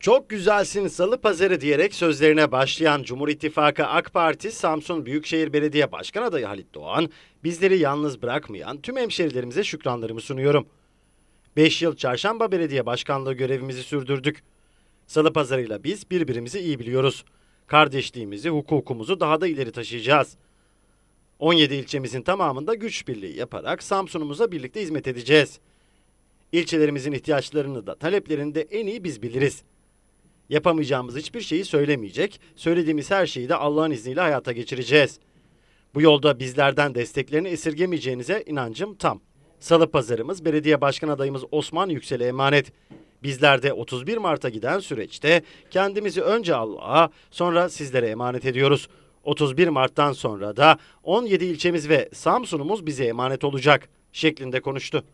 Çok güzelsin salı pazarı diyerek sözlerine başlayan Cumhur İttifakı AK Parti Samsun Büyükşehir Belediye Başkan adayı Halit Doğan, bizleri yalnız bırakmayan tüm hemşerilerimize şükranlarımı sunuyorum. 5 yıl Çarşamba Belediye Başkanlığı görevimizi sürdürdük. Salı pazarıyla biz birbirimizi iyi biliyoruz. Kardeşliğimizi, hukukumuzu daha da ileri taşıyacağız. 17 ilçemizin tamamında güç birliği yaparak Samsun'umuza birlikte hizmet edeceğiz. İlçelerimizin ihtiyaçlarını da taleplerini de en iyi biz biliriz. Yapamayacağımız hiçbir şeyi söylemeyecek, söylediğimiz her şeyi de Allah'ın izniyle hayata geçireceğiz. Bu yolda bizlerden desteklerini esirgemeyeceğinize inancım tam. Salı pazarımız belediye başkan adayımız Osman Yüksel'e emanet. Bizler de 31 Mart'a giden süreçte kendimizi önce Allah'a sonra sizlere emanet ediyoruz. 31 Mart'tan sonra da 17 ilçemiz ve Samsun'umuz bize emanet olacak şeklinde konuştu.